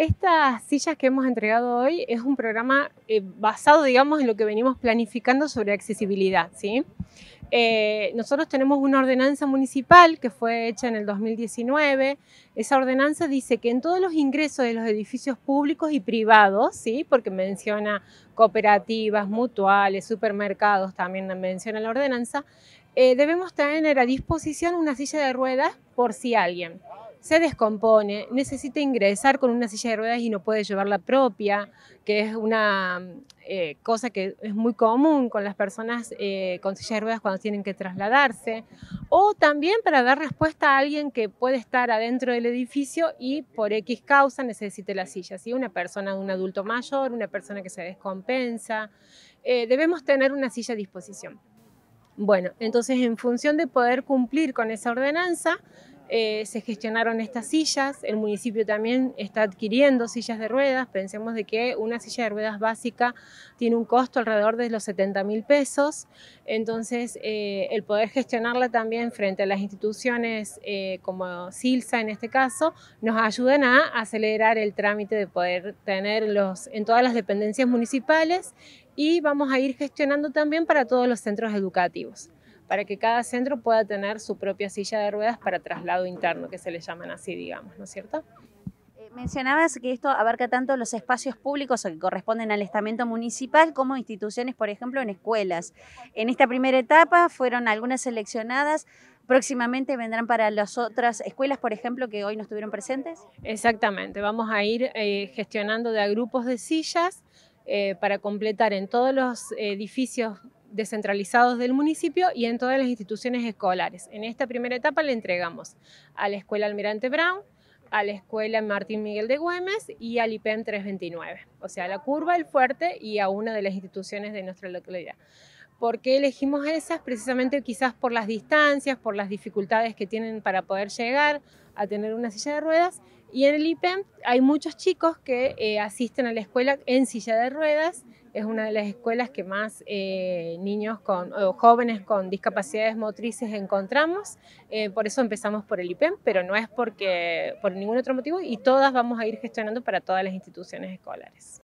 Estas sillas que hemos entregado hoy es un programa eh, basado, digamos, en lo que venimos planificando sobre accesibilidad, ¿sí? Eh, nosotros tenemos una ordenanza municipal que fue hecha en el 2019. Esa ordenanza dice que en todos los ingresos de los edificios públicos y privados, ¿sí? porque menciona cooperativas, mutuales, supermercados, también menciona la ordenanza, eh, debemos tener a disposición una silla de ruedas por si alguien se descompone, necesita ingresar con una silla de ruedas y no puede llevar la propia, que es una eh, cosa que es muy común con las personas eh, con silla de ruedas cuando tienen que trasladarse, o también para dar respuesta a alguien que puede estar adentro del edificio y por X causa necesite la silla, si una persona, un adulto mayor, una persona que se descompensa, eh, debemos tener una silla a disposición. Bueno, entonces en función de poder cumplir con esa ordenanza, eh, se gestionaron estas sillas, el municipio también está adquiriendo sillas de ruedas, pensemos de que una silla de ruedas básica tiene un costo alrededor de los 70 mil pesos, entonces eh, el poder gestionarla también frente a las instituciones eh, como SILSA en este caso, nos ayudan a acelerar el trámite de poder tenerlos en todas las dependencias municipales y vamos a ir gestionando también para todos los centros educativos para que cada centro pueda tener su propia silla de ruedas para traslado interno, que se le llaman así, digamos, ¿no es cierto? Eh, mencionabas que esto abarca tanto los espacios públicos que corresponden al estamento municipal como instituciones, por ejemplo, en escuelas. En esta primera etapa fueron algunas seleccionadas. Próximamente vendrán para las otras escuelas, por ejemplo, que hoy no estuvieron presentes. Exactamente, vamos a ir eh, gestionando de a grupos de sillas eh, para completar en todos los edificios descentralizados del municipio y en todas las instituciones escolares. En esta primera etapa le entregamos a la Escuela Almirante Brown, a la Escuela Martín Miguel de Güemes y al IPEM 329, o sea, a la Curva, el Fuerte y a una de las instituciones de nuestra localidad. ¿Por qué elegimos esas? Precisamente quizás por las distancias, por las dificultades que tienen para poder llegar a tener una silla de ruedas y en el IPEM hay muchos chicos que eh, asisten a la escuela en silla de ruedas. Es una de las escuelas que más eh, niños con, jóvenes con discapacidades motrices encontramos. Eh, por eso empezamos por el IPEM, pero no es porque, por ningún otro motivo y todas vamos a ir gestionando para todas las instituciones escolares.